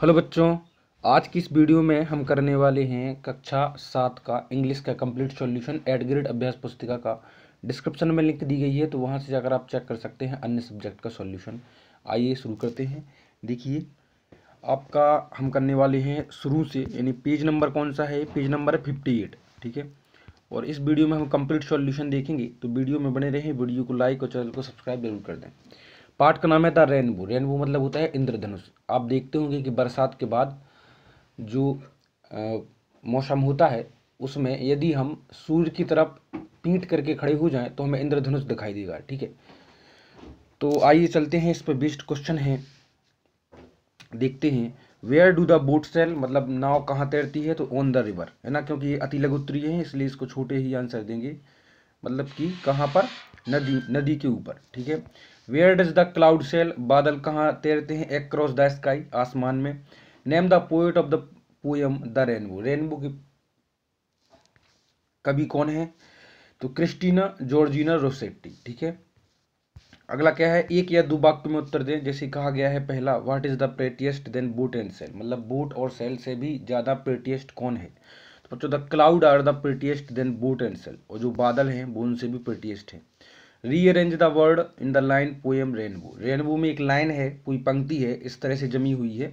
Hello बच्चों आज की इस वीडियो में हम करने वाले हैं कक्षा सात का इंग्लिश का कंप्लीट सॉल्यूशन एड ग्रेड अभ्यास पुस्तिका का डिस्क्रिप्शन में लिंक दी गई है तो वहां से जाकर आप चेक कर सकते हैं अन्य सब्जेक्ट का सॉल्यूशन आइए शुरू करते हैं देखिए आपका हम करने वाले हैं शुरू से यानी पेज नंबर कौन सा है पेज नंबर है फिफ्टी एट ठीक है और इस वीडियो में हम कम्प्लीट सॉल्यूशन देखेंगे तो वीडियो में बने रहें वीडियो को लाइक और चैनल को सब्सक्राइब जरूर कर दें पार्ट का नाम है था रेनबो रेनबो मतलब होता है इंद्रधनुष आप देखते होंगे कि बरसात के बाद जो आ, मौसम होता है उसमें यदि हम सूर्य की तरफ पीट करके खड़े हो जाएं तो हमें इंद्रधनुष दिखाई देगा ठीक है तो आइए चलते हैं इस पर बेस्ट क्वेश्चन है देखते हैं where do the boat sail मतलब नाव कहाँ तैरती है तो ऑन द रिवर है ना क्योंकि ये अति लघुत्तरीय है इसलिए इसको छोटे ही आंसर देंगे मतलब कि कहाँ पर नदी नदी के ऊपर ठीक है where does the cloud sail बादल कहाँ तैरते हैं क्रॉस द स्काई आसमान में name the poet of the poem the rainbow rainbow की कवि कौन है तो क्रिस्टीना जॉर्जिना रोसेट्टी ठीक है अगला क्या है एक या दो वाक्य में उत्तर दें जैसे कहा गया है पहला what is the prettiest then boat and sail मतलब बूट और सेल से भी ज़्यादा प्रेटिएस्ट कौन है तो बच्चों the cloud are the prettiest then boat and sail और जो बादल हैं वो उनसे भी प्रेटिएस्ट हैं rearrange the word in the line poem rainbow rainbow में एक लाइन है कोई पंक्ति है इस तरह से जमी हुई है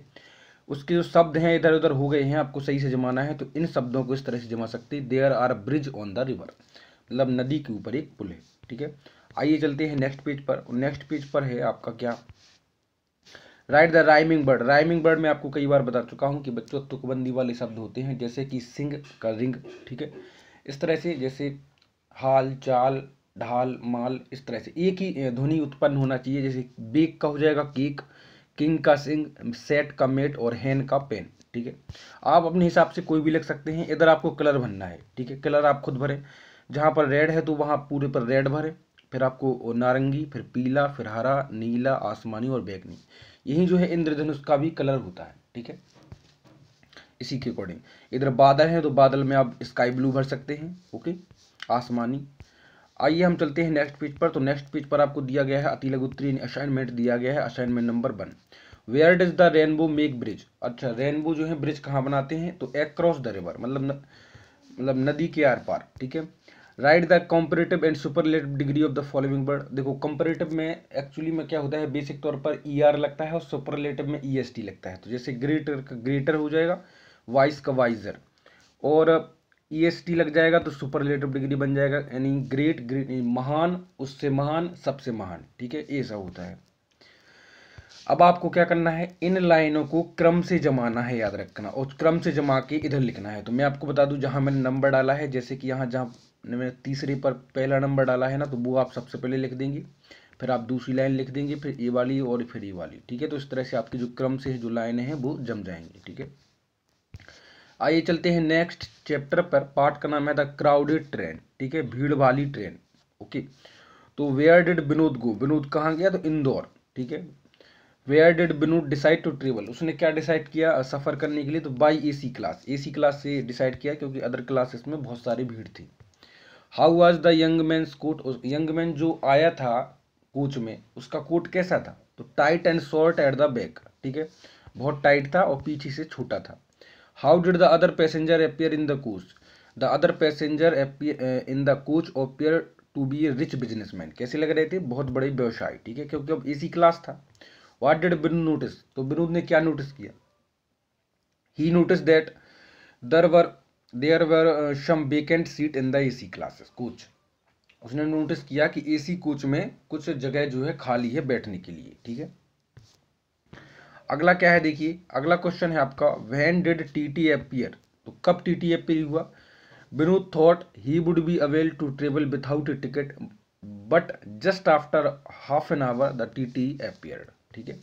उसके जो शब्द हैं इधर उधर हो गए हैं आपको सही से जमाना है तो इन शब्दों को इस तरह से जमा सकते हैं there are bridge on the river मतलब नदी के ऊपर एक पुल है ठीक है आइए चलते हैं नेक्स्ट पेज पर नेक्स्ट पेज पर है आपका क्या write the rhyming word rhyming word में आपको कई बार बता चुका हूँ कि बच्चों तुकबंदी वाले शब्द होते हैं जैसे कि सिंग का रिंग ठीक है इस तरह से जैसे हाल चाल ढाल माल इस तरह से एक ही ध्वनि उत्पन्न होना चाहिए जैसे बेक का हो जाएगा केक किंग का सिंग सेट का मेट और हैन का पेन ठीक है आप अपने हिसाब से कोई भी लिख सकते हैं इधर आपको कलर भरना है ठीक है कलर आप खुद भरें जहाँ पर रेड है तो वहाँ पूरे पर रेड भरें फिर आपको नारंगी फिर पीला फिर हरा नीला आसमानी और बैगनी यही जो है इंद्रधनुष का भी कलर होता है ठीक है इसी के अकॉर्डिंग इधर बादल है तो बादल में आप स्काई ब्लू भर सकते हैं ओके आसमानी आइए हम चलते हैं नेक्स्ट पेज पर तो नेक्स्ट पेज पर आपको दिया गया है अति लघुत्री असाइनमेंट दिया गया है assignment number one where does the rainbow make bridge अच्छा रेनबो जो है ब्रिज कहाँ बनाते हैं तो एक्रॉस द रिवर मतलब न, मतलब नदी के आर पार ठीक है write the comparative and superlative degree of the following word देखो कॉम्परेटिव में एक्चुअली में क्या होता है बेसिक तौर पर ई e ER लगता है और सुपरलेटिव में ई e लगता है तो जैसे ग्रेटर का ग्रेटर हो जाएगा वाइस का वाइजर और ई एस टी लग जाएगा तो सुपर लेटर डिग्री बन जाएगा यानी ग्रेट ग्रेट महान उससे महान सबसे महान ठीक है ऐसा होता है अब आपको क्या करना है इन लाइनों को क्रम से जमाना है याद रखना और क्रम से जमा के इधर लिखना है तो मैं आपको बता दूं जहां मैंने नंबर डाला है जैसे कि यहां जहां मैंने तीसरे पर पहला नंबर डाला है ना तो वो आप सबसे पहले लिख देंगे फिर आप दूसरी लाइन लिख देंगे फिर ये वाली और फिर ये वाली ठीक है तो इस तरह से आपकी जो क्रम से जो लाइने हैं वो जम जाएंगी ठीक है आइए चलते हैं नेक्स्ट चैप्टर पर पार्ट का नाम है द क्राउडेड ट्रेन ठीक है भीड़ वाली ट्रेन ओके तो where did Vinod go Vinod कहाँ गया तो इंदौर ठीक है where did Vinod decide to travel उसने क्या डिसाइड किया सफ़र करने के लिए तो by A C class A C class से डिसाइड किया क्योंकि अदर क्लासेस में बहुत सारी भीड़ थी how was the young man coat young man जो आया था कोच में उसका कोट कैसा था तो tight and short at the back ठीक है बहुत टाइट था और पीछे से छोटा था How did the other passenger appear in the coach? The other passenger appear, uh, in the coach to be a rich businessman कैसे लग रहे थे बहुत बड़े व्यवसाय ठीक है क्योंकि अब एसी क्लास था वाट डिड बिनू नोटिस तो विनोद ने क्या नोटिस किया ही notice that there were there were some vacant seat in the AC classes coach उसने नोटिस किया कि एसी कोच में कुछ जगह जो है खाली है बैठने के लिए ठीक है अगला क्या है देखिए अगला क्वेश्चन है आपका when did T T appear तो कब टी टी अपियर हुआ Vinod thought he would be able to travel without a ticket but just after half an hour the T T appeared ठीक है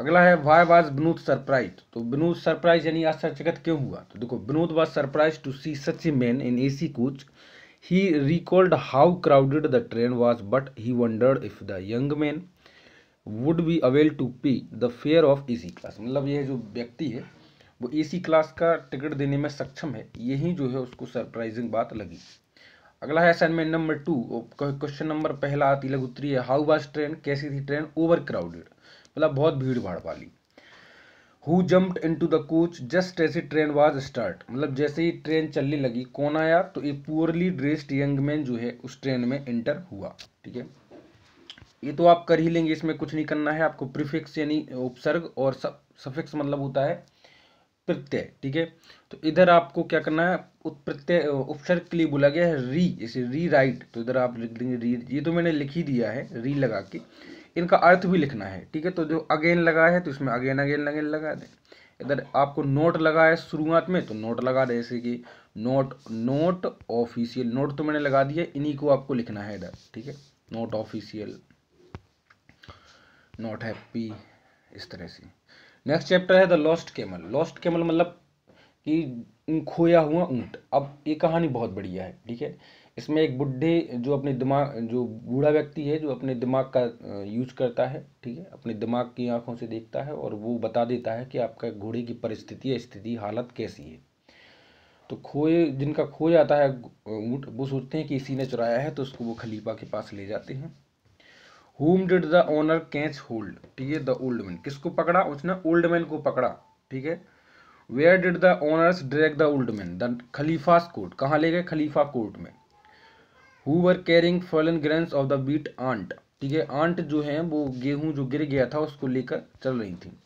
अगला है वाई वाज विनोद सरप्राइज तो Vinod surprise यानी आश्चर्यचकित क्यों हुआ तो देखो Vinod was surprised to see such a man in A C coach he recalled how crowded the train was but he wondered if the young man would be able to pay the fare of A class मतलब यह जो व्यक्ति है वो A e class का ticket देने में सक्षम है यही जो है उसको सरप्राइजिंग बात लगी अगला है assignment number two question number पहला तिलक उत्तरी है हाउ वाज ट्रेन कैसी थी ट्रेन ओवर क्राउडेड मतलब बहुत भीड़ भाड़ वाली who jumped in to the coach just ऐसे ट्रेन वाज स्टार्ट मतलब जैसे ही ट्रेन चलने लगी कौन आया तो ये पुअरली ड्रेस्ड यंग मैन जो है उस ट्रेन में एंटर हुआ ठीक है ये तो आप कर ही लेंगे इसमें कुछ नहीं करना है आपको प्रीफिक्स यानी उपसर्ग और सफिक्स मतलब होता है प्रत्यय ठीक है तो इधर आपको क्या करना है प्रत्यय उपसर्ग के लिए बोला गया है री जैसे री राइट तो इधर आप लिख देंगे री ये तो मैंने लिख ही दिया है री लगा के इनका अर्थ भी लिखना है ठीक है तो जो अगेन लगा है तो इसमें अगेन अगेन अगेन लगा दें इधर आपको नोट लगा है शुरुआत में तो नोट लगा दें जैसे कि नोट नोट ऑफिशियल नोट तो मैंने लगा दिया इन्हीं को आपको लिखना है इधर ठीक है नोट ऑफिशियल नॉट हैप्पी इस तरह से नेक्स्ट चैप्टर है the lost camel lost camel मतलब कि खोया हुआ ऊँट अब ये कहानी बहुत बढ़िया है ठीक है इसमें एक बुढ़े जो अपने दिमाग जो बूढ़ा व्यक्ति है जो अपने दिमाग का यूज करता है ठीक है अपने दिमाग की आंखों से देखता है और वो बता देता है कि आपका घोड़े की परिस्थिति या स्थिति हालत कैसी है तो खोए जिनका खो जाता है ऊँट वो सोचते हैं कि इसी ने चुराया है तो उसको वो खलीफा के पास ले जाते हैं whom did the owner catch hold ठीक है द ओल्ड मैन किसको पकड़ा उसने ओल्ड मैन को पकड़ा ठीक है where did the owners drag the old man the Khalifa court कहाँ ले गए खलीफा कोर्ट में who were carrying fallen grains of the wheat ant ठीक है आंट जो है वो गेहूं जो गिर गया था उसको लेकर चल रही थी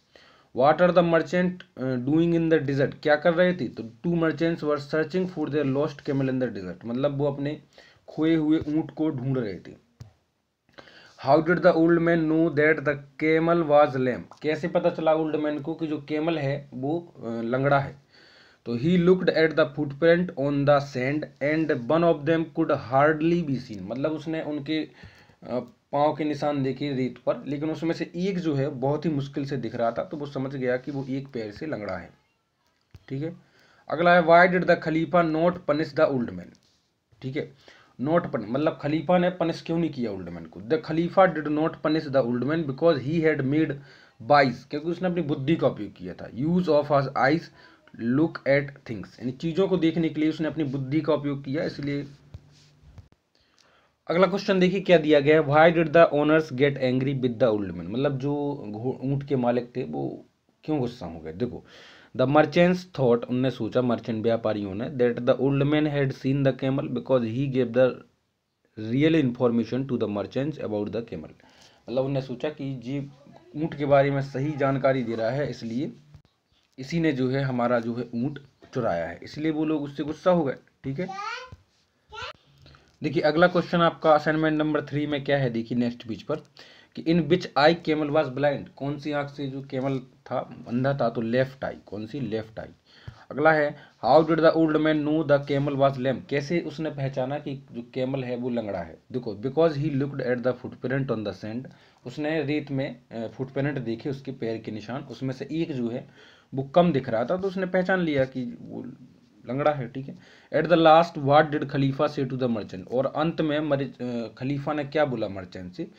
what are the merchant doing in the desert क्या कर रहे थे तो two merchants were searching for their lost camel in the desert मतलब वो अपने खोए हुए ऊँट को ढूंढ रहे थे how did the old man know that the camel was lame कैसे पता चला ओल्ड मैन को कि जो केमल है वो लंगड़ा है तो he looked at the footprint on the sand and one of them could hardly be seen मतलब उसने उनके पाँव के निशान देखे रेत पर लेकिन उसमें से एक जो है बहुत ही मुश्किल से दिख रहा था तो वो समझ गया कि वो एक पैर से लंगड़ा है ठीक है अगला है why did the Khalifa not punish the old man ठीक है नॉट पनिश मतलब खलीफा ने पनिश क्यों नहीं किया ओल्डमैन को the Khalifa did not punish the old man because he had made use क्योंकि उसने अपनी बुद्धि का उपयोग किया था use of her eyes look at things यानी चीज़ों को देखने के लिए उसने अपनी बुद्धि का उपयोग किया इसलिए अगला क्वेश्चन देखिए क्या दिया गया है why did the owners get angry with the old man मतलब जो ऊंट के मालिक थे वो क्यों गुस्सा हो गए देखो द मर्चेंट्स थॉट उनने सोचा मर्चेंट व्यापारियों ने that the old man had seen the camel because he gave the real information to the merchants about the camel मतलब उनने सोचा कि जी ऊँट के बारे में सही जानकारी दे रहा है इसलिए इसी ने जो है हमारा जो है ऊँट चुराया है इसलिए वो लोग उससे गुस्सा हो गए ठीक है देखिए अगला क्वेश्चन आपका असाइनमेंट नंबर थ्री में क्या है देखिए नेक्स्ट पेज पर कि in which eye camel was blind कौन सी आंख से जो केमल था अंधा था तो लेफ्ट आई कौन सी लेफ्ट आई अगला है how did the old man know the camel was lame कैसे उसने पहचाना कि जो केमल है वो लंगड़ा है देखो because he looked at the footprint on the sand उसने रेत में फुटप्रिंट देखे उसके पैर के निशान उसमें से एक जो है वो कम दिख रहा था तो उसने पहचान लिया कि वो लंगड़ा है ठीक है at the last what did Khalifa say to the merchant और अंत में मर्च खलीफा ने क्या बोला मर्चेंट से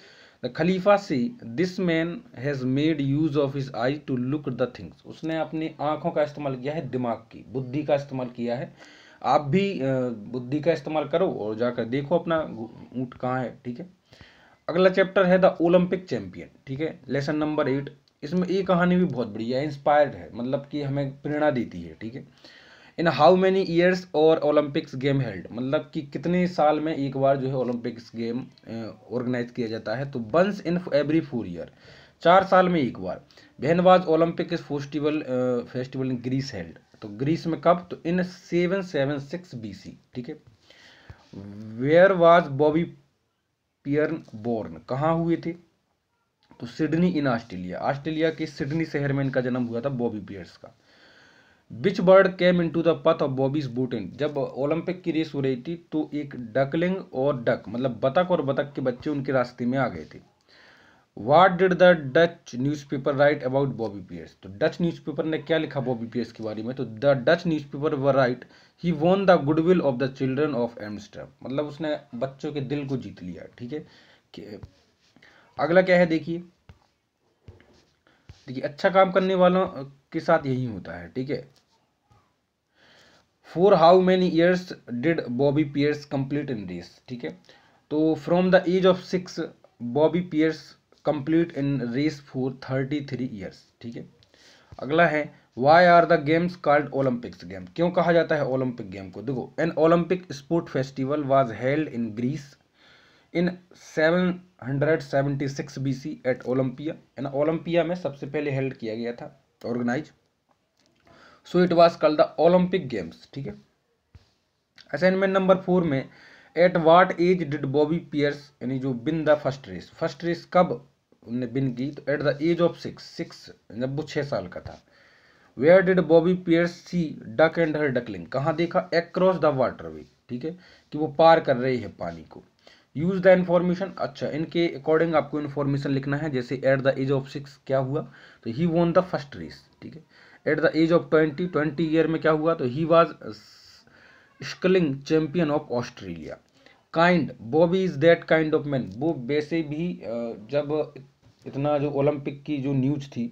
the Khalifa see this man has made use of his eye to look the things उसने अपनी आँखों का इस्तेमाल किया है दिमाग की बुद्धि का इस्तेमाल किया है आप भी बुद्धि का इस्तेमाल करो और जाकर देखो अपना ऊँट कहाँ है ठीक है अगला चैप्टर है द ओलंपिक चैम्पियन ठीक है लेसन नंबर एट इसमें ये कहानी भी बहुत बढ़िया है इंस्पायर्ड है मतलब कि हमें प्रेरणा देती है ठीक है in how many years are Olympics game held मतलब कि कितने साल में एक बार जो है ओलंपिक्स गेम ऑर्गेनाइज किया जाता है तो once in every four year चार साल में एक बार when was Olympic festival festival in Greece held तो ग्रीस में कब तो in seven seven six B C ठीक है where was Bobby Pearce born कहाँ हुए थे तो सिडनी इन ऑस्ट्रेलिया ऑस्ट्रेलिया के सिडनी शहर में इनका जन्म हुआ था बॉबी पियर्स का which bird came in to the path of Bobby's boat जब ओलंपिक की रेस हो रही थी तो एक डकलिंग और डक मतलब बतख और बतख के बच्चे उनके रास्ते में आ गए थे what did the Dutch newspaper write about Bobby Pearce तो डच न्यूज़ पेपर ने क्या लिखा बॉबी पियर्स के बारे में तो द डच न्यूज़ पेपर व write he won the goodwill of the children of Amsterdam मतलब उसने बच्चों के दिल को जीत लिया ठीक है अगला क्या है देखिए देखिए अच्छा काम करने वालों के साथ यही होता है ठीक है for how many years did Bobby Pearce complete in race ठीक है तो from the age of six Bobby Pearce complete in race for thirty three years ठीक है अगला है why are the games called Olympics game क्यों कहा जाता है ओलंपिक गेम को देखो an Olympic sport festival was held in Greece in seven hundred seventy six B C at Olympia an Olympia में सबसे पहले हेल्ड किया गया था ऑर्गेनाइज सो इट वॉज कल द ओलंपिक गेम्स ठीक है असाइनमेंट नंबर फोर में at what as did Bobby piers यानी जो been the first race first race कब उनने बिन की तो eight the age of six six जब वो छः साल का था where did Bobby piers C duck and her duckling कहाँ देखा एक्रॉस द वाटर वे ठीक है कि वो पार कर रही है पानी को यूज द इन्फॉर्मेशन अच्छा इनके अकॉर्डिंग आपको इन्फॉर्मेशन लिखना है जैसे at the age of six क्या हुआ तो ही वोन द फर्स्ट रेस ठीक है at the age of twenty twenty year में क्या हुआ तो he was sculling champion of Australia kind Bobby is that kind of man वो वैसे भी जब इतना जो ओलंपिक की जो न्यूज थी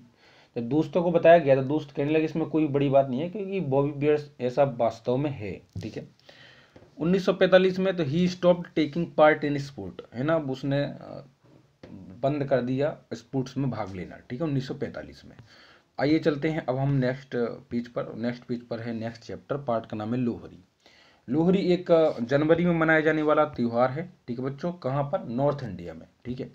जब तो दोस्तों को बताया गया तो दोस्त कहने लगे इसमें कोई बड़ी बात नहीं है क्योंकि बॉबी बियर्स ऐसा वास्तव में है ठीक है 1945 में तो he stop taking part in sport है ना उसने बंद कर दिया स्पोर्ट्स में भाग लेना ठीक है 1945 में आइए चलते हैं अब हम नेक्स्ट पेज पर नेक्स्ट पेज पर है नेक्स्ट चैप्टर पार्ट का नाम है लोहरी लोहरी एक जनवरी में मनाया जाने वाला त्यौहार है ठीक है बच्चों कहाँ पर नॉर्थ इंडिया में ठीक है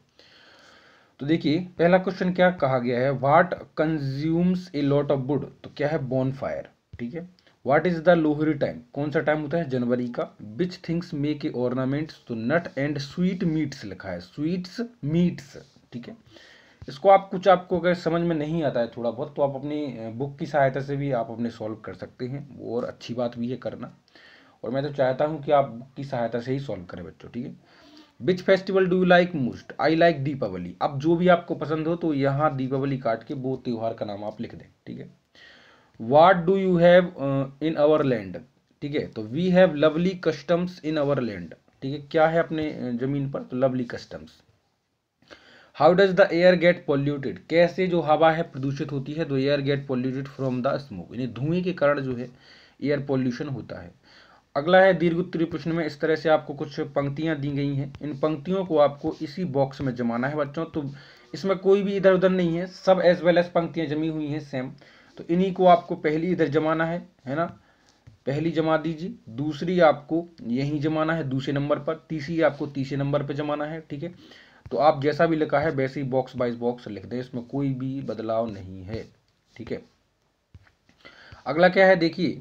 तो देखिए पहला क्वेश्चन क्या कहा गया है what consumes a lot of wood तो क्या है बोन फायर ठीक है what is the Lohri time कौन सा टाइम होता है जनवरी का which things make a ornaments तो नट एंड स्वीट मीट्स लिखा है स्वीट्स मीट्स ठीक है इसको आप कुछ आपको अगर समझ में नहीं आता है थोड़ा बहुत तो आप अपनी बुक की सहायता से भी आप अपने सॉल्व कर सकते हैं और अच्छी बात भी है करना और मैं तो चाहता हूँ कि आप बुक की सहायता से ही सॉल्व करें बच्चों ठीक है which festival do you like most I like Deepawali अब जो भी आपको पसंद हो तो यहाँ दीपावली काट के वो त्यौहार का नाम आप लिख दें ठीक है what do you have in our land ठीक है तो we have lovely customs in our land ठीक है क्या है अपने ज़मीन पर तो lovely customs how does the air get polluted कैसे जो हवा है प्रदूषित होती है the air get polluted from the smoke यानी धुएं के कारण जो है एयर पॉल्यूशन होता है अगला है दीर्घ उत्तरी प्रश्न में इस तरह से आपको कुछ पंक्तियां दी गई हैं इन पंक्तियों को आपको इसी बॉक्स में जमाना है बच्चों तो इसमें कोई भी इधर उधर नहीं है सब एज वेल एज पंक्तियाँ जमी हुई हैं सेम तो इन्हीं को आपको पहली इधर जमाना है है ना पहली जमा दीजिए दूसरी आपको यहीं जमाना है दूसरे नंबर पर तीसरी आपको तीसरे नंबर पर जमाना है ठीक है तो आप जैसा भी लिखा है वैसे ही बॉक्स बाइज बॉक्स लिख दें इसमें कोई भी बदलाव नहीं है ठीक है अगला क्या है देखिए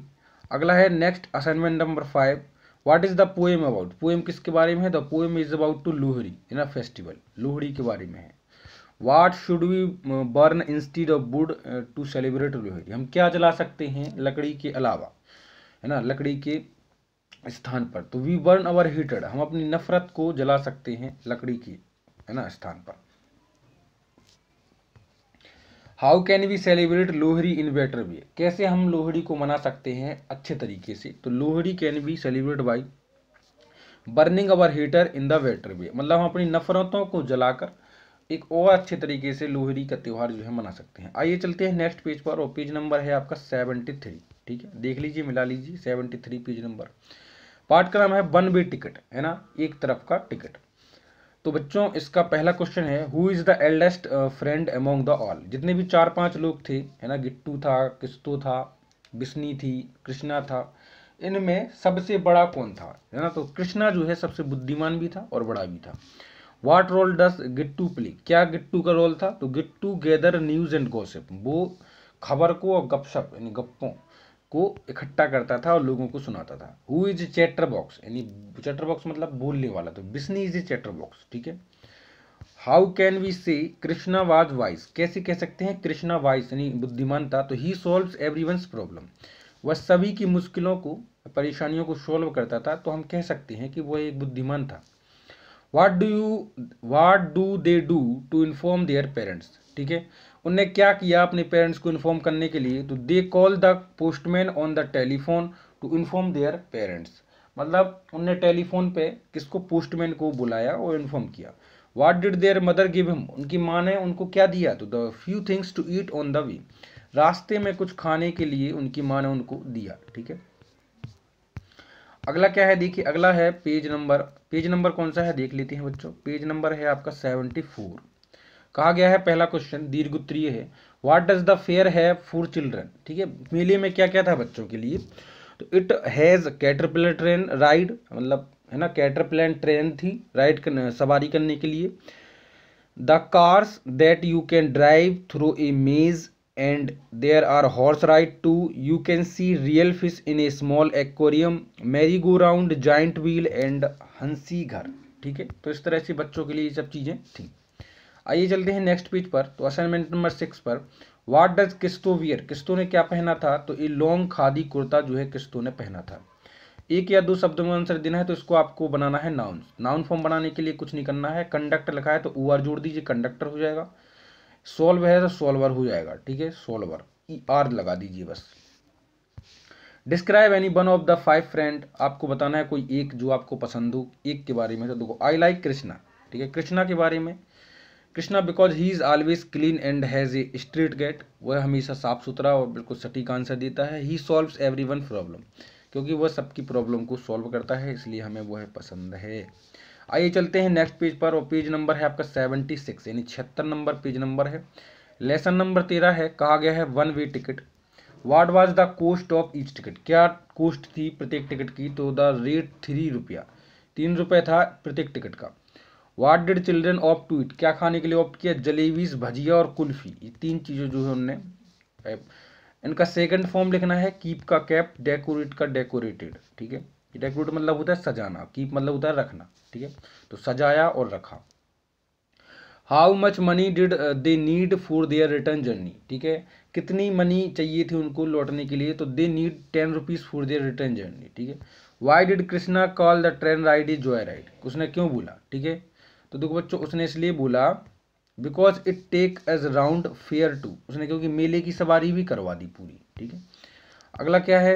अगला है next assignment number five what is the poem about poem किसके बारे में है the poem is about to Lohri in a festival Lohri के बारे में है what should we burn instead of wood to celebrate Lohri हम क्या जला सकते हैं लकड़ी के अलावा है ना लकड़ी के स्थान पर तो वी बर्न अवर हीटेड हम अपनी नफरत को जला सकते हैं लकड़ी की है ना स्थान पर how can we celebrate Lohri in better way कैसे हम लोहड़ी को मना सकते हैं अच्छे तरीके से तो Lohri can be celebrate by burning our heater in the better way मतलब हम अपनी नफरतों को जलाकर एक और अच्छे तरीके से लोहड़ी का त्यौहार जो है मना सकते हैं आइए चलते हैं नेक्स्ट पेज पर और पेज नंबर है आपका सेवेंटी थ्री ठीक है देख लीजिए मिला लीजिए सेवेंटी थ्री पेज नंबर पाठ का नाम है वन वे टिकट है ना एक तरफ का टिकट तो बच्चों इसका पहला क्वेश्चन है who is the eldest friend among the all जितने भी चार पांच लोग थे है ना गिट्टू था किस्तो था बिस्नी थी कृष्णा था इनमें सबसे बड़ा कौन था है ना तो कृष्णा जो है सबसे बुद्धिमान भी था और बड़ा भी था वाट रोल डस गिट्टू प्ले क्या गिट्टू का रोल था तो Gittu gather news and gossip वो खबर को और गपशप यानी गप्पों को इकट्ठा करता था और लोगों को सुनाता था हु इज चैटर बॉक्स यानी चैटर बॉक्स मतलब बोलने वाला तो Bisni is a chatterbox ठीक है हाउ कैन वी से कृष्णा वाज वाइस कैसे कह सकते हैं कृष्णा वाइस यानी बुद्धिमान था तो ही सॉल्व एवरी प्रॉब्लम वह सभी की मुश्किलों को परेशानियों को सॉल्व करता था तो हम कह सकते हैं कि वह एक बुद्धिमान था what do you what do they do to inform their parents ठीक है उनने क्या किया अपने पेरेंट्स को इन्फॉर्म करने के लिए तो they call the postman on the telephone to inform their parents मतलब उनने टेलीफोन पे किसको पोस्टमैन को बुलाया और इन्फॉर्म किया what did their mother give him उनकी माँ ने उनको क्या दिया तो the few things to eat on the way रास्ते में कुछ खाने के लिए उनकी माँ ने उनको दिया ठीक है अगला क्या है देखिए अगला है पेज नंबर पेज नंबर कौन सा है देख लेते हैं बच्चों पेज नंबर है आपका सेवेंटी फोर कहा गया है पहला क्वेश्चन दीर्घ उत्तरीय है वाट डज द फेयर है फॉर चिल्ड्रन ठीक है मेले में क्या क्या था बच्चों के लिए तो it has caterpillar train ride मतलब है ना कैटरपिलर ट्रेन थी राइड करने, सवारी करने के लिए the cars that you can drive through a maze and there are horse ride too you can see real fish in a small aquarium merry go round giant wheel and हंसी घर ठीक है तो इस तरह से बच्चों के लिए ये सब चीज़ें थी आइए चलते हैं नेक्स्ट पेज पर तो असाइनमेंट नंबर सिक्स पर वाट डज किस्तो वियर किस्तो ने क्या पहना था तो ये लॉन्ग खादी कुर्ता जो है किस्तो ने पहना था एक या दो शब्दों में आंसर देना है तो इसको आपको बनाना है नाउन नाउन फॉर्म बनाने के लिए कुछ नहीं करना है कंडक्टर लिखा है तो ओ जोड़ दीजिए कंडक्टर हो जाएगा सोल्व है तो सोल्वर हो जाएगा ठीक है सोल्वर ई आर लगा दीजिए बस describe any one of the five friend आपको बताना है कोई एक जो आपको पसंद हो एक के बारे में तो देखो आई लाइक कृष्णा ठीक है कृष्णा के बारे में Krishna because he is always clean and has a street gate वह हमेशा साफ सुथरा और बिल्कुल सटीक आंसर देता है he solves every one problem क्योंकि वह सबकी प्रॉब्लम को सॉल्व करता है इसलिए हमें वह पसंद है आइए चलते हैं नेक्स्ट पेज पर और पेज नंबर है आपका सेवेंटी सिक्स यानी छिहत्तर नंबर पेज नंबर है लेसन नंबर तेरह है कहा गया है one way ticket what was the cost of each ticket क्या कोस्ट थी प्रत्येक टिकट की तो द रेट थ्री रुपया तीन रुपये था प्रत्येक टिकट का what did children opt to it क्या खाने के लिए ऑप्ट किया जलेबीज भजिया और कुल्फी ये तीन चीज़ें जो है उनने इनका सेकंड फॉर्म लिखना है कीप का कैप डेकोरेट का डेकोरेटेड ठीक है डेकोरेट मतलब होता है सजाना कीप मतलब होता है रखना ठीक है तो सजाया और रखा how much money did they need for their return journey ठीक है कितनी मनी चाहिए थी उनको लौटने के लिए तो they need ten rupees for their return journey ठीक है why did Krishna call the train ride is joy ride उसने क्यों बोला ठीक है तो देखो बच्चों उसने इसलिए बोला because it take as round fare to उसने क्योंकि मेले की सवारी भी करवा दी पूरी ठीक है अगला क्या है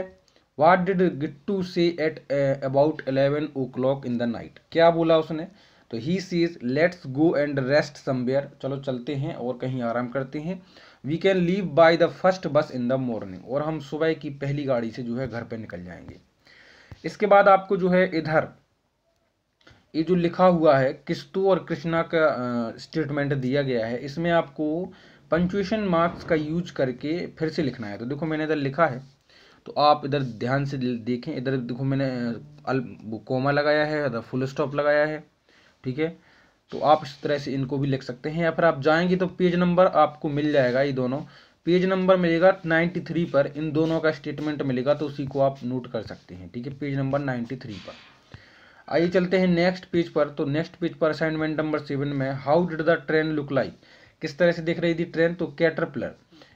वाट did Gittu say at about eleven o'clock in the night क्या बोला उसने तो he says let's go and rest somewhere चलो चलते हैं और कहीं आराम करते हैं we can leave by the first bus in the morning और हम सुबह की पहली गाड़ी से जो है घर पे निकल जाएंगे इसके बाद आपको जो है इधर ये जो लिखा हुआ है किस्तु और कृष्णा का स्टेटमेंट दिया गया है इसमें आपको पंचुएशन मार्क्स का यूज करके फिर से लिखना है तो देखो मैंने इधर लिखा है तो आप इधर ध्यान से देखें इधर देखो मैंने कोमा लगाया है इधर फुल स्टॉप लगाया है ठीक है तो आप इस तरह से इनको भी लिख सकते हैं या फिर आप जाएंगे तो पेज नंबर आपको मिल जाएगा ये दोनों पेज नंबर मिलेगा थ्री पर इन दोनों का स्टेटमेंट मिलेगा तो उसी को आप नोट कर सकते हैं ठीक है पेज नंबर थ्री पर आइए चलते हैं नेक्स्ट पेज पर तो नेक्स्ट पेज पर असाइनमेंट नंबर सेवन में how did the train look like किस तरह से दिख रही थी ट्रेन तो कैटरपिलर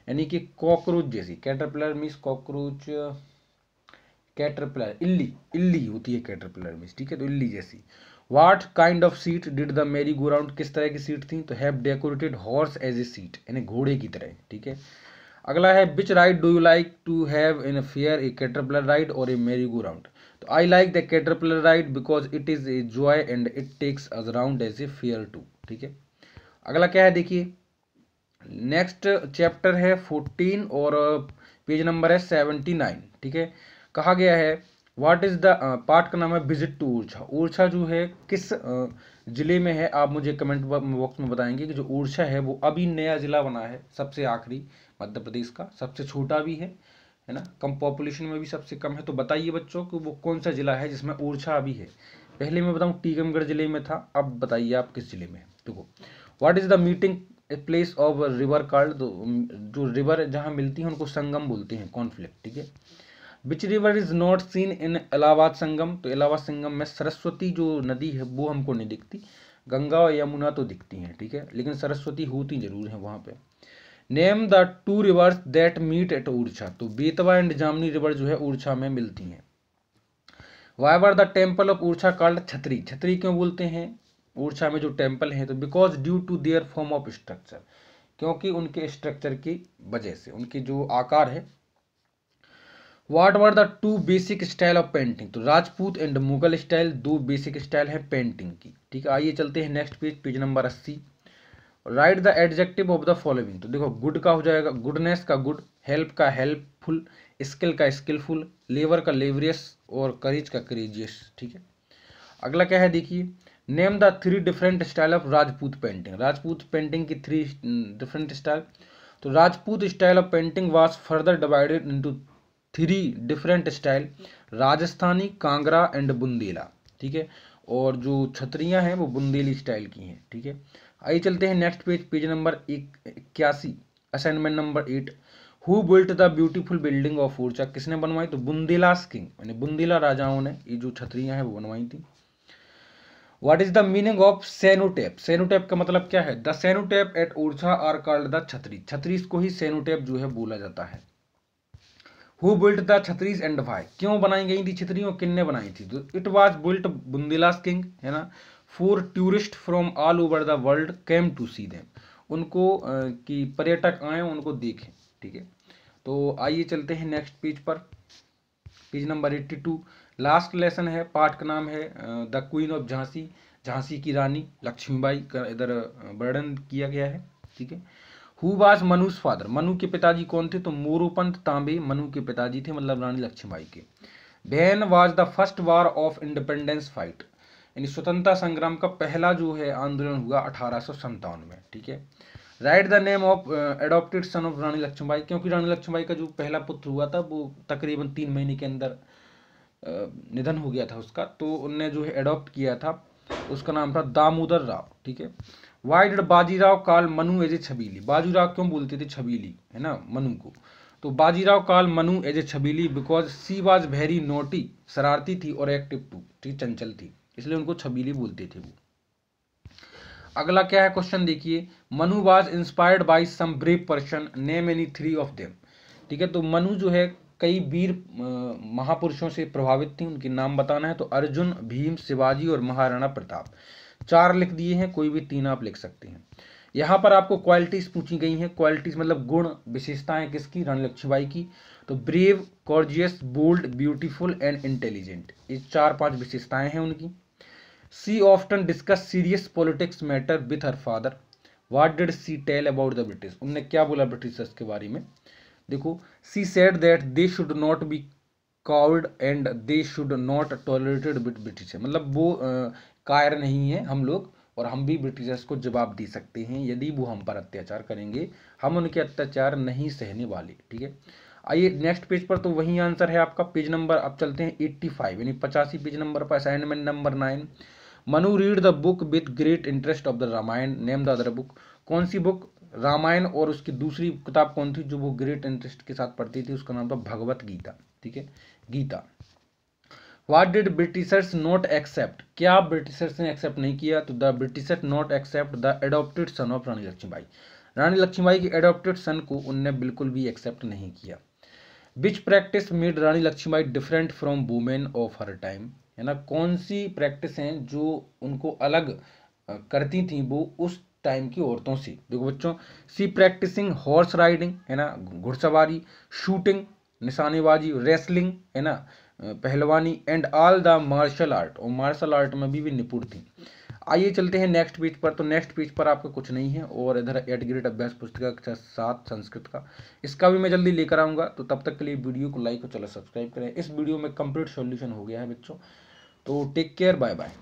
यानी कि कॉकरोच जैसी कैटरपिलर मीन्स कॉकरोच कैटरपिलर इल्ली इल्ली होती है कैटरपिलर मीन्स ठीक है तो इल्ली जैसी what kind of seat did the merry go round किस तरह की सीट थी तो have decorated horse as a seat यानी घोड़े की तरह ठीक है अगला है which ride do you like to have in fair a caterpillar ride और ए मेरी गो राउंड तो I like the caterpillar ride because it is a joy and it takes as round as a fare to ठीक है अगला क्या है देखिए next chapter है fourteen और पेज नंबर है सेवेंटी नाइन ठीक है कहा गया है व्हाट इज़ द पार्ट का नाम है विजिट टू ऊर्छा ऊर्छा जो है किस ज़िले में है आप मुझे कमेंट बॉक्स में बताएंगे कि जो ऊर्छा है वो अभी नया ज़िला बना है सबसे आखिरी मध्य प्रदेश का सबसे छोटा भी है है ना कम पॉपुलेशन में भी सबसे कम है तो बताइए बच्चों कि वो कौन सा ज़िला है जिसमें ओरछा अभी है पहले मैं बताऊँ टीकमगढ़ ज़िले में था अब बताइए आप किस ज़िले में देखो what is the meeting place of river कार्ड जो रिवर जहाँ मिलती है उनको संगम बोलते हैं कॉन्फ्लिक्ट ठीक है which river is not seen in Allahabad Sangam तो इलाहाबाद संगम में सरस्वती जो नदी है वो हमको नहीं दिखती गंगा और यमुना तो दिखती हैं ठीक है लेकिन सरस्वती होती ज़रूर है वहाँ पे name the two rivers that meet at Orchha तो बेतवा एंड जामनी रिवर जो है ऊर्छा में मिलती हैं where the temple of Orchha called chhatri chhatri क्यों बोलते हैं ऊर्छा में जो टेम्पल है तो because due to their form of structure क्योंकि उनके स्ट्रक्चर की वजह से उनके जो आकार है what were the two basic style of painting तो राजपूत एंड मुगल स्टाइल दो बेसिक स्टाइल है पेंटिंग की ठीक है आइए चलते हैं नेक्स्ट पेज पेज नंबर अस्सी write the adjective of the following तो देखो गुड का हो जाएगा गुडनेस का गुड हेल्प का हेल्पफुल स्किल का स्किलफुल लेवर का लेवरियस और करीज का करीजियस ठीक है अगला क्या है देखिए name the three different style of Rajput painting Rajput painting की थ्री डिफरेंट स्टाइल तो Rajput style of painting was further divided into three different style Rajasthani Kangra and Bundela ठीक है और जो छतरियां हैं वो बुंदेली स्टाइल की हैं ठीक है आइए चलते हैं नेक्स्ट पेज पेज नंबर इक्यासी assignment number eight who built the beautiful building of Orchha किसने बनवाई तो बुंदेलास किंग यानी बुंदेला राजाओं ने ये जो छतरियाँ हैं वो बनवाई थी what is the meaning of cenotaph cenotaph का मतलब क्या है the cenotaph at Orchha are called the chhatri chhatris को ही सेनोटेप जो है बोला जाता है who built the chhatris and why क्यों बनाई गई थी छतरियों किन ने बनाई थी तो it was built Bundelas king है ना for tourist from all over the world came to see them उनको कि पर्यटक आए उनको देखें ठीक है तो आइए चलते हैं नेक्स्ट पेज पर page number eighty two last lesson है पाठ का नाम है the queen of Jhansi Jhansi की रानी लक्ष्मीबाई का इधर वर्णन किया गया है ठीक है who was Manu's father Manu के पिताजी कौन थे तो मोरूपंत तांबे मनु के पिताजी थे मतलब रानी लक्ष्मीबाई के बैन was the first war of independence fight यानी स्वतंत्रता संग्राम का पहला जो है आंदोलन हुआ अठारह में ठीक है write the name of adopted son of Rani Lakshmibai क्योंकि रानी लक्ष्मीबाई का जो पहला पुत्र हुआ था वो तकरीबन तीन महीने के अंदर uh, निधन हो गया था उसका तो उनने जो है एडॉप्ट किया था उसका नाम था दामोदर राव ठीक है why did Bajirao call Manu as a Chhabili Bajirao क्यों बोलते थे छबीली है ना मनु को तो Bajirao call Manu as a Chhabili because she was very naughty शरारती थी और एक्टिव टू ठीक चंचल थी इसलिए उनको छबीली बोलते थे वो अगला क्या है क्वेश्चन देखिए Manu was inspired by some brave person name any three of them ठीक है तो मनु जो है कई वीर महापुरुषों से प्रभावित थी उनके नाम बताना है तो अर्जुन भीम शिवाजी और महाराणा प्रताप चार लिख दिए हैं कोई भी तीन आप लिख सकते हैं यहाँ पर आपको क्वालिटीज़ पूछी गई हैं क्वालिटीज़ मतलब गुण विशेषताएं किसकी रणलक्ष्मीबाई की तो brave courageous bold beautiful and intelligent ये चार पांच विशेषताएं हैं उनकी She often discussed serious politics matter with her father. What did she tell about the British? उनने क्या बोला ब्रिटिशर्स के बारे में देखो she said that they should not be cowed and they should not tolerated with British मतलब वो कायर नहीं है हम लोग और हम भी ब्रिटिशर्स को जवाब दे सकते हैं यदि वो हम पर अत्याचार करेंगे हम उनके अत्याचार नहीं सहने वाले ठीक है आइए नेक्स्ट पेज पर तो वही आंसर है आपका पेज नंबर अब चलते हैं 85 यानी पचासी पेज नंबर पर assignment number nine Manu read the book with great interest of the Ramayana name the other book कौन सी बुक रामायण और उसकी दूसरी किताब कौन थी जो वो ग्रेट इंटरेस्ट के साथ पढ़ती थी उसका नाम था भगवत गीता ठीक है Gita what did Britishers not accept क्या ब्रिटिशर्स ने एक्सेप्ट नहीं किया तो the Britishers not accept the adopted son of Rani Lakshmibai Rani Lakshmibai के एडोप्टेड सन को उनने बिल्कुल भी एक्सेप्ट नहीं किया which practice made Rani Lakshmibai different from women of her time है ना कौन सी प्रैक्टिस हैं जो उनको अलग करती थी वो उस टाइम की औरतों से देखो बच्चों सी प्रैक्टिसिंग हॉर्स राइडिंग है ना घुड़सवारी शूटिंग निशानेबाजी रेसलिंग है ना पहलवानी and all the martial art और मार्शल आर्ट में भी, भी निपुण थी आइए चलते हैं नेक्स्ट पेज पर तो नेक्स्ट पेज पर आपका कुछ नहीं है और इधर एट ग्रेड अभ्यास पुस्तिका कक्षा सात संस्कृत का इसका भी मैं जल्दी लेकर आऊँगा तो तब तक के लिए वीडियो को लाइक और चलो सब्सक्राइब करें इस वीडियो में कंप्लीट सॉल्यूशन हो गया है बच्चों तो टेक केयर बाय बाय